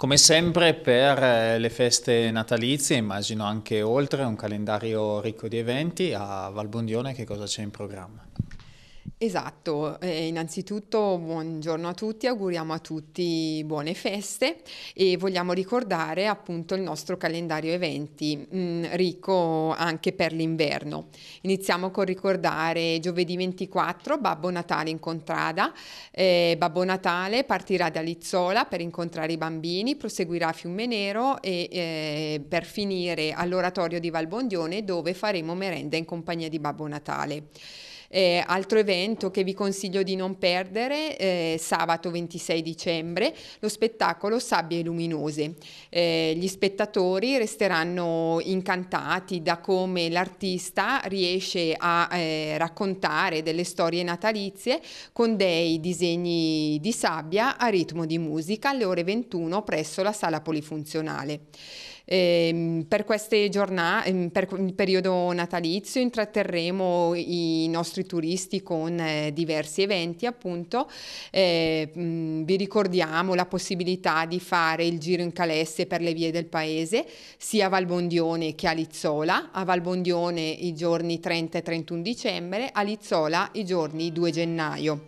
Come sempre per eh, le feste natalizie, immagino anche oltre, un calendario ricco di eventi, a Valbondione che cosa c'è in programma? Esatto, eh, innanzitutto buongiorno a tutti, auguriamo a tutti buone feste e vogliamo ricordare appunto il nostro calendario eventi mh, mm, ricco anche per l'inverno. Iniziamo con ricordare giovedì 24 Babbo Natale in contrada, eh, Babbo Natale partirà da Lizzola per incontrare i bambini, proseguirà a Fiumenero e eh, per finire all'oratorio di Valbondione dove faremo merenda in compagnia di Babbo Natale. Eh, altro evento che vi consiglio di non perdere, eh, sabato 26 dicembre, lo spettacolo Sabbie Luminose. Eh, gli spettatori resteranno incantati da come l'artista riesce a eh, raccontare delle storie natalizie con dei disegni di sabbia a ritmo di musica alle ore 21 presso la sala polifunzionale. Eh, per queste giornate, ehm, per il periodo natalizio, intratterremo i nostri nostri turisti con eh, diversi eventi appunto eh, mh, vi ricordiamo la possibilità di fare il giro in calesse per le vie del paese sia a Valbondione che a Lizzola a Valbondione i giorni 30 e 31 dicembre a Lizzola i giorni 2 gennaio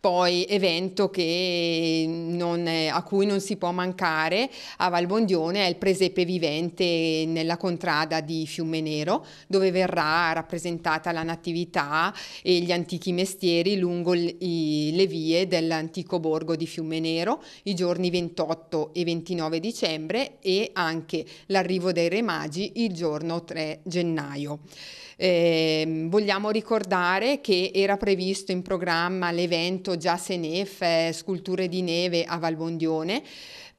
poi evento è, a cui non si può mancare a Valbondione è il presepe vivente nella contrada di Fiume Nero, dove verrà rappresentata la natività e gli antichi mestieri lungo i, le vie dell'antico borgo di Fiume Nero i giorni 28 e 29 dicembre e anche l'arrivo dei Re Magi il giorno 3 gennaio. Eh, vogliamo ricordare che era previsto in programma l'evento avuto già Senef, eh, Sculture di Neve a Valbondione,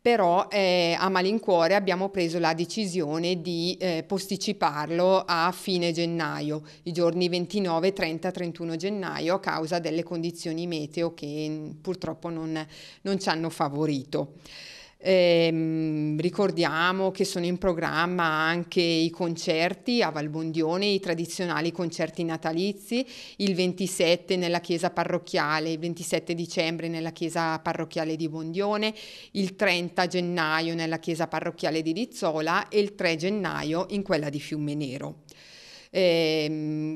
però eh, a malincuore abbiamo preso la decisione di eh, posticiparlo a fine gennaio, i giorni 29, 30, 31 gennaio a causa delle condizioni meteo che mm, purtroppo non, non ci hanno favorito. Eh, ricordiamo che sono in programma anche i concerti a Valbondione, i tradizionali concerti natalizi, il 27 nella chiesa parrocchiale, il 27 dicembre nella chiesa parrocchiale di Bondione, il 30 gennaio nella chiesa parrocchiale di Rizzola e il 3 gennaio in quella di Fiume Nero. Eh,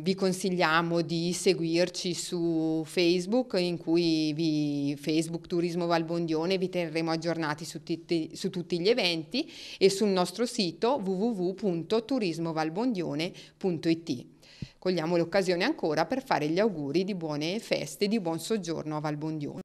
vi consigliamo di seguirci su Facebook, in cui vi, Facebook Turismo Valbondione vi terremo aggiornati su, t- su tutti gli eventi e sul nostro sito www.turismovalbondione.it. Cogliamo l'occasione ancora per fare gli auguri di buone feste e di buon soggiorno a Valbondione.